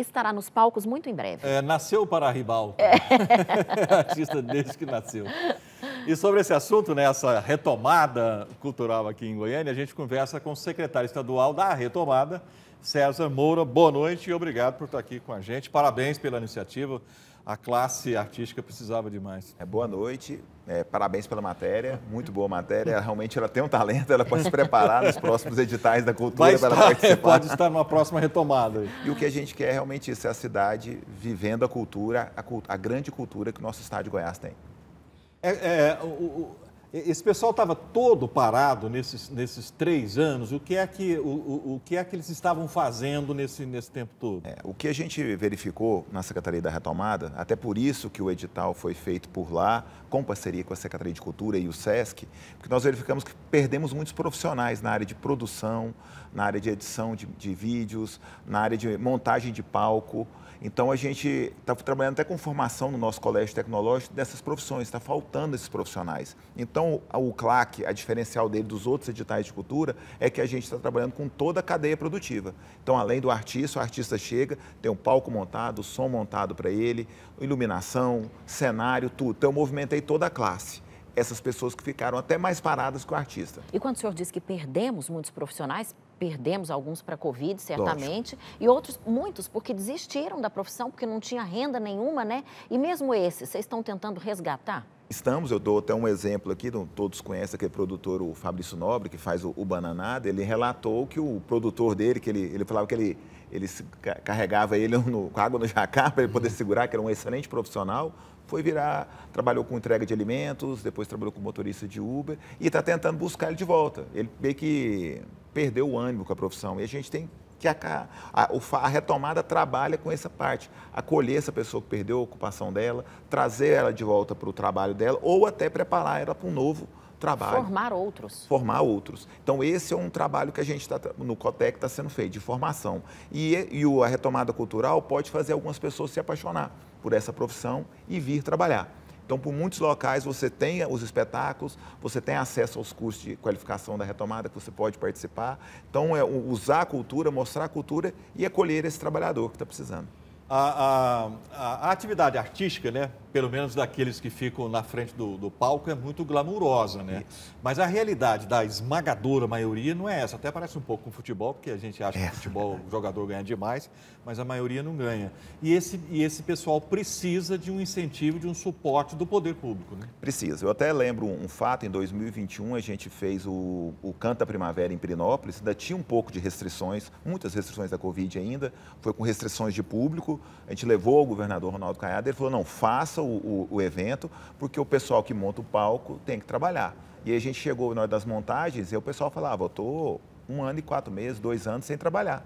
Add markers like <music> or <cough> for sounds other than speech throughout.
estará nos palcos muito em breve. É, nasceu para a Ribal. É. <laughs> Artista desde que nasceu. E sobre esse assunto, né, retomada cultural aqui em Goiânia, a gente conversa com o secretário estadual da Retomada, César Moura. Boa noite e obrigado por estar aqui com a gente. Parabéns pela iniciativa a classe artística precisava demais. É, boa noite, é, parabéns pela matéria, muito boa matéria. realmente ela tem um talento, ela pode se preparar nos próximos editais da cultura para participar. pode estar numa próxima retomada. E o que a gente quer realmente isso, é a cidade vivendo a cultura, a, a grande cultura que o nosso estado de Goiás tem. É, é, o, esse pessoal estava todo parado nesses, nesses três anos. O que é que, o, o, o, que, é que eles estavam fazendo nesse, nesse tempo todo? É, o que a gente verificou na Secretaria da Retomada, até por isso que o edital foi feito por lá, com parceria com a Secretaria de Cultura e o SESC, porque nós verificamos que perdemos muitos profissionais na área de produção, na área de edição de, de vídeos, na área de montagem de palco. Então a gente está trabalhando até com formação no nosso colégio tecnológico dessas profissões, está faltando esses profissionais. Então, então, o CLAC, a diferencial dele dos outros editais de cultura, é que a gente está trabalhando com toda a cadeia produtiva. Então, além do artista, o artista chega, tem um palco montado, som montado para ele, iluminação, cenário, tudo. Então, eu movimentei toda a classe essas pessoas que ficaram até mais paradas que o artista. E quando o senhor diz que perdemos muitos profissionais, perdemos alguns para a Covid, certamente, Lógico. e outros, muitos, porque desistiram da profissão, porque não tinha renda nenhuma, né? E mesmo esses vocês estão tentando resgatar? Estamos, eu dou até um exemplo aqui, todos conhecem aquele produtor, o Fabrício Nobre, que faz o, o Bananada, ele relatou que o produtor dele, que ele, ele falava que ele ele se, carregava ele no, com água no jacar para ele poder uhum. segurar, que era um excelente profissional, foi virar, trabalhou com entrega de alimentos, depois trabalhou com motorista de Uber e está tentando buscar ele de volta. Ele meio que perdeu o ânimo com a profissão e a gente tem que a, a, a retomada trabalha com essa parte, acolher essa pessoa que perdeu a ocupação dela, trazer ela de volta para o trabalho dela ou até preparar ela para um novo trabalho. Formar outros. Formar outros. Então, esse é um trabalho que a gente está, no Cotec, está sendo feito, de formação. E, e a retomada cultural pode fazer algumas pessoas se apaixonar por essa profissão e vir trabalhar. Então, por muitos locais, você tem os espetáculos, você tem acesso aos cursos de qualificação da retomada que você pode participar. Então, é usar a cultura, mostrar a cultura e acolher esse trabalhador que está precisando. A, a, a, atividade artística, né, pelo menos daqueles que ficam na frente do, do palco, é muito glamurosa, né? Mas a realidade da esmagadora maioria não é essa. Até parece um pouco com o futebol, porque a gente acha é. que o futebol, o jogador ganha demais, mas a maioria não ganha. E esse, e esse pessoal precisa de um incentivo, de um suporte do poder público, né? Precisa. Eu até lembro um fato, em 2021 a gente fez o, o Canta Primavera em Pirinópolis, ainda tinha um pouco de restrições, muitas restrições da Covid ainda, foi com restrições de público, a gente levou o governador Ronaldo Caiado, ele falou, não, faça o, o, o evento, porque o pessoal que monta o palco tem que trabalhar. E aí a gente chegou na hora das montagens e o pessoal falava, eu estou um ano e quatro meses, dois anos sem trabalhar.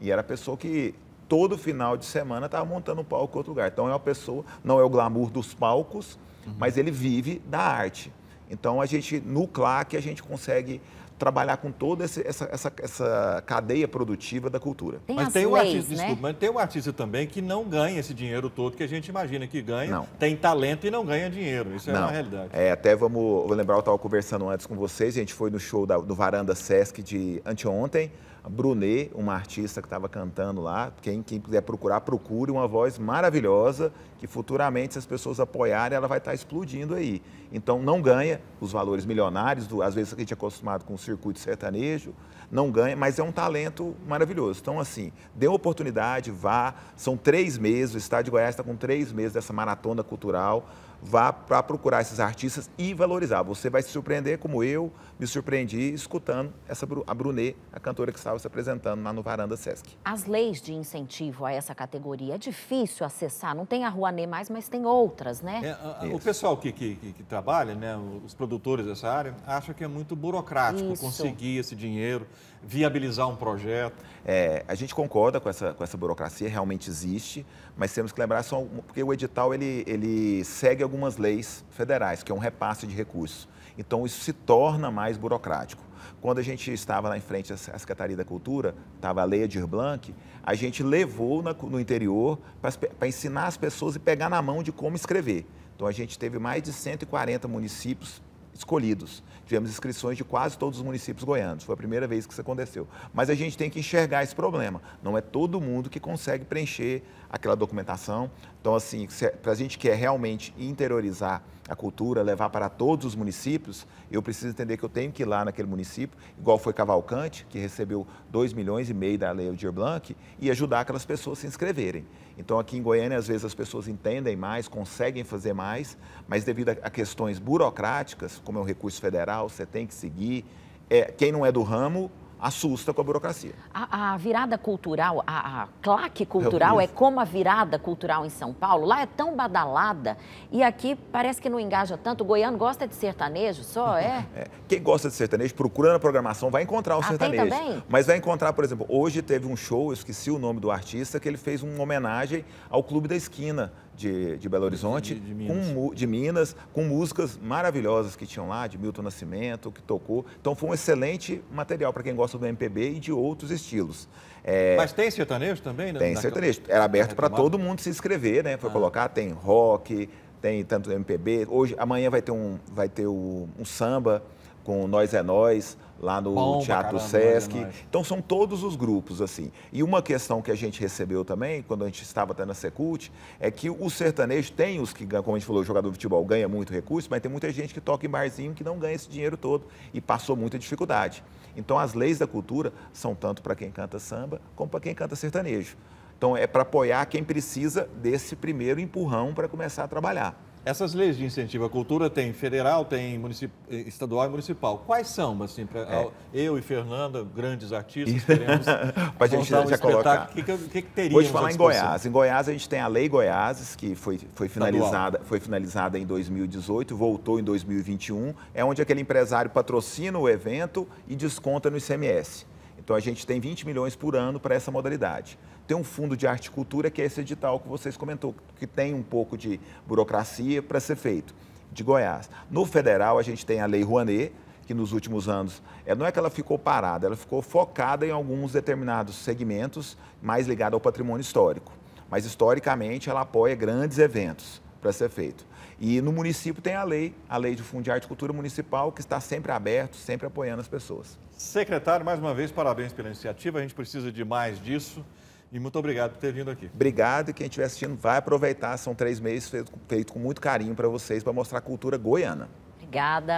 E era a pessoa que todo final de semana estava montando o palco em outro lugar. Então é uma pessoa, não é o glamour dos palcos, uhum. mas ele vive da arte. Então a gente, no CLAC, a gente consegue trabalhar com toda essa, essa, essa cadeia produtiva da cultura. Tem mas, tem um artista, né? desculpa, mas tem um artista também que não ganha esse dinheiro todo que a gente imagina que ganha. Não. Tem talento e não ganha dinheiro. Isso não. é uma realidade. É, até vamos lembrar, eu estava conversando antes com vocês, a gente foi no show da, do Varanda Sesc de anteontem. Brunet, uma artista que estava cantando lá. Quem, quem quiser procurar, procure uma voz maravilhosa que futuramente, se as pessoas apoiarem, ela vai estar tá explodindo aí. Então, não ganha os valores milionários, do, às vezes a gente é acostumado com o circuito sertanejo, não ganha, mas é um talento maravilhoso. Então, assim, dê uma oportunidade, vá. São três meses, o Estado de Goiás está com três meses dessa maratona cultural vá para procurar esses artistas e valorizar. Você vai se surpreender, como eu me surpreendi escutando essa a Brunet, a cantora que estava se apresentando lá no Varanda Sesc. As leis de incentivo a essa categoria é difícil acessar. Não tem a Rouanet mais, mas tem outras, né? É, a, o pessoal que, que, que, trabalha, né, os produtores dessa área, acha que é muito burocrático Isso. conseguir esse dinheiro viabilizar um projeto? É, a gente concorda com essa, com essa burocracia, realmente existe, mas temos que lembrar, só, porque o edital ele, ele segue algumas leis federais, que é um repasse de recursos. Então, isso se torna mais burocrático. Quando a gente estava lá em frente à Secretaria da Cultura, estava a Lei de Blanc, a gente levou na, no interior para ensinar as pessoas e pegar na mão de como escrever. Então, a gente teve mais de 140 municípios escolhidos. Tivemos inscrições de quase todos os municípios goianos. Foi a primeira vez que isso aconteceu. Mas a gente tem que enxergar esse problema. Não é todo mundo que consegue preencher aquela documentação. Então, assim, é, para a gente que é realmente interiorizar a cultura, levar para todos os municípios, eu preciso entender que eu tenho que ir lá naquele município, igual foi Cavalcante, que recebeu 2 milhões e meio da Lei Aldir Blanc, e ajudar aquelas pessoas a se inscreverem. Então, aqui em Goiânia, às vezes as pessoas entendem mais, conseguem fazer mais, mas devido a questões burocráticas, como é um recurso federal, você tem que seguir. É, quem não é do ramo assusta com a burocracia. A, a virada cultural, a, a claque é cultural é como a virada cultural em São Paulo. Lá é tão badalada e aqui parece que não engaja tanto. O goiano gosta de sertanejo, só <laughs> é? é. Quem gosta de sertanejo, procurando a programação, vai encontrar o ah, sertanejo. Tem também? Mas vai encontrar, por exemplo, hoje teve um show, eu esqueci o nome do artista, que ele fez uma homenagem ao Clube da Esquina de, de Belo Horizonte, de, de, Minas. Com, de, Minas. Com, músicas maravilhosas que tinham lá, de Milton Nascimento, que tocou. Então foi um excelente material para quem gosta do MPB e de outros estilos. É... Mas tem sertanejo também? Né? Tem Na... sertanejo. Era aberto para é, todo mundo se inscrever, né? Foi ah. colocar, tem rock, tem tanto MPB. Hoje, amanhã vai ter um, vai ter um samba com Nós é Nós, lá no Bom, Teatro caramba, é Sesc. É então são todos os grupos, assim. E uma questão que a gente recebeu também, quando a gente estava até na Secult, é que o sertanejo tem os que, como a gente falou, o jogador de futebol ganha muito recurso, mas tem muita gente que toca em barzinho que não ganha esse dinheiro todo e passou muita dificuldade. Então as leis da cultura são tanto para quem canta samba como para quem canta sertanejo. Então é para apoiar quem precisa desse primeiro empurrão para começar a trabalhar. Essas leis de incentivo à cultura tem federal, tem municip... Eh, estadual e municipal. Quais são, assim, pra... é. eu e Fernanda, grandes artistas, <laughs> queremos Para a gente um já colocar. O que, que, que, que teria? Vou te falar em Goiás. Em Goiás a gente tem a Lei Goiás, que foi, foi, finalizada, foi finalizada em 2018, voltou em 2021. É onde aquele empresário patrocina o evento e desconta no ICMS. Então a gente tem 20 milhões por ano para essa modalidade. Tem um fundo de arte e cultura, que é esse edital que vocês comentou, que tem um pouco de burocracia para ser feito, de Goiás. No federal, a gente tem a Lei Rouanet, que nos últimos anos, é, não é que ela ficou parada, ela ficou focada em alguns determinados segmentos mais ligados ao patrimônio histórico. Mas historicamente ela apoia grandes eventos para ser feito. E no município tem a lei, a lei de Fundo de Arte e Cultura Municipal, que está sempre aberto, sempre apoiando as pessoas. Secretário, mais uma vez, parabéns pela iniciativa. A gente precisa de mais disso. E muito obrigado por ter vindo aqui. Obrigado. E quem estiver assistindo vai aproveitar. São três meses feito, feito com muito carinho para vocês, para mostrar a cultura goiana. Obrigada.